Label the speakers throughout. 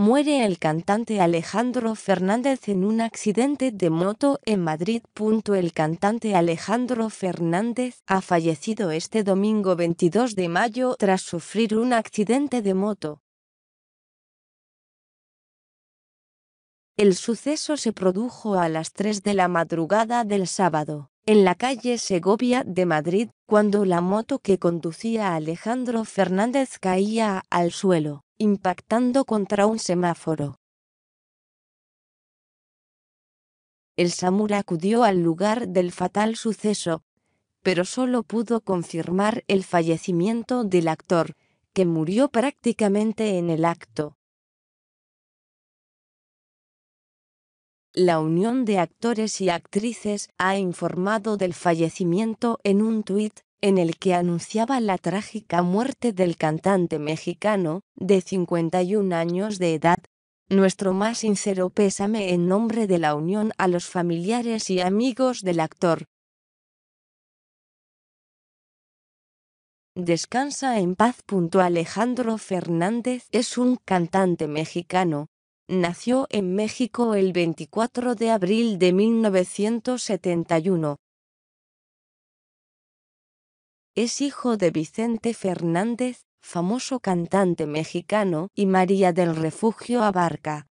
Speaker 1: Muere el cantante Alejandro Fernández en un accidente de moto en Madrid. El cantante Alejandro Fernández ha fallecido este domingo 22 de mayo tras sufrir un accidente de moto. El suceso se produjo a las 3 de la madrugada del sábado, en la calle Segovia de Madrid, cuando la moto que conducía Alejandro Fernández caía al suelo impactando contra un semáforo. El Samur acudió al lugar del fatal suceso, pero solo pudo confirmar el fallecimiento del actor, que murió prácticamente en el acto. La Unión de Actores y Actrices ha informado del fallecimiento en un tuit en el que anunciaba la trágica muerte del cantante mexicano, de 51 años de edad. Nuestro más sincero pésame en nombre de la Unión a los familiares y amigos del actor. Descansa en paz. Alejandro Fernández es un cantante mexicano. Nació en México el 24 de abril de 1971. Es hijo de Vicente Fernández, famoso cantante mexicano, y María del Refugio Abarca.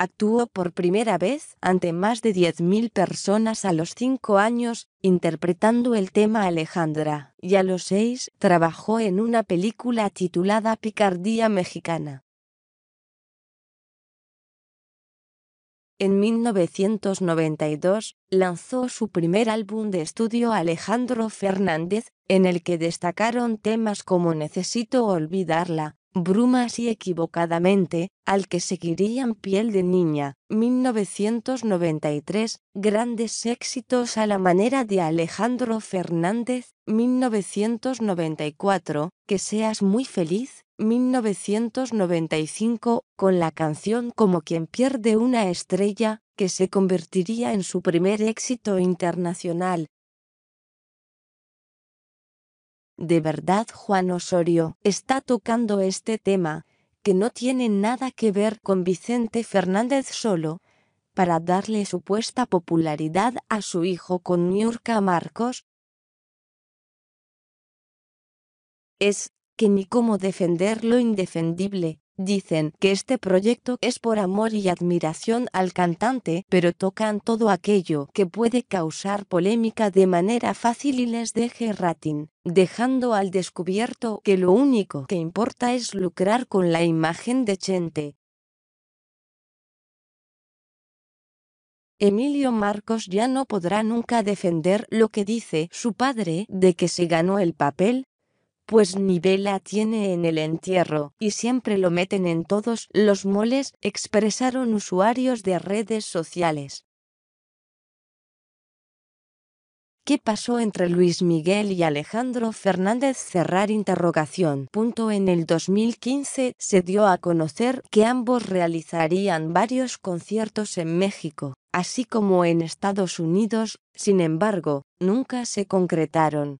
Speaker 1: Actuó por primera vez ante más de 10.000 personas a los 5 años, interpretando el tema Alejandra, y a los 6 trabajó en una película titulada Picardía Mexicana. En 1992, lanzó su primer álbum de estudio Alejandro Fernández, en el que destacaron temas como Necesito olvidarla, Brumas y Equivocadamente, al que seguirían Piel de Niña, 1993, grandes éxitos a la manera de Alejandro Fernández, 1994, Que seas muy feliz, 1995 con la canción Como quien pierde una estrella, que se convertiría en su primer éxito internacional. De verdad Juan Osorio está tocando este tema, que no tiene nada que ver con Vicente Fernández solo, para darle supuesta popularidad a su hijo con Miurka Marcos. Es que ni cómo defender lo indefendible. Dicen que este proyecto es por amor y admiración al cantante, pero tocan todo aquello que puede causar polémica de manera fácil y les deje ratín, dejando al descubierto que lo único que importa es lucrar con la imagen de Chente. Emilio Marcos ya no podrá nunca defender lo que dice su padre de que se ganó el papel pues ni vela tiene en el entierro, y siempre lo meten en todos los moles, expresaron usuarios de redes sociales. ¿Qué pasó entre Luis Miguel y Alejandro Fernández? Cerrar interrogación. en el 2015 se dio a conocer que ambos realizarían varios conciertos en México, así como en Estados Unidos, sin embargo, nunca se concretaron.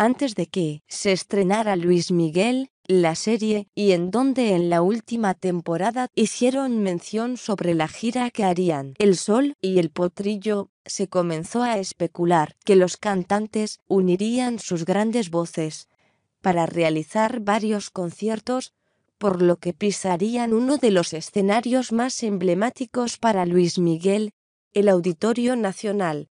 Speaker 1: antes de que se estrenara Luis Miguel, la serie, y en donde en la última temporada hicieron mención sobre la gira que harían. El Sol y el Potrillo se comenzó a especular que los cantantes unirían sus grandes voces para realizar varios conciertos, por lo que pisarían uno de los escenarios más emblemáticos para Luis Miguel, el Auditorio Nacional.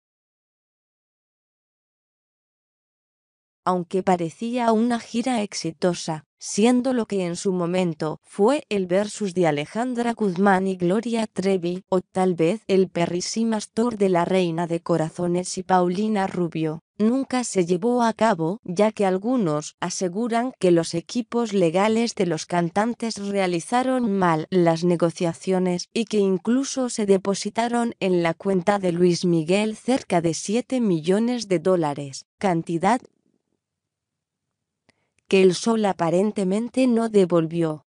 Speaker 1: aunque parecía una gira exitosa, siendo lo que en su momento fue el versus de Alejandra Guzmán y Gloria Trevi, o tal vez el perrísimo Tour de la Reina de Corazones y Paulina Rubio, nunca se llevó a cabo, ya que algunos aseguran que los equipos legales de los cantantes realizaron mal las negociaciones y que incluso se depositaron en la cuenta de Luis Miguel cerca de 7 millones de dólares, cantidad que el sol aparentemente no devolvió.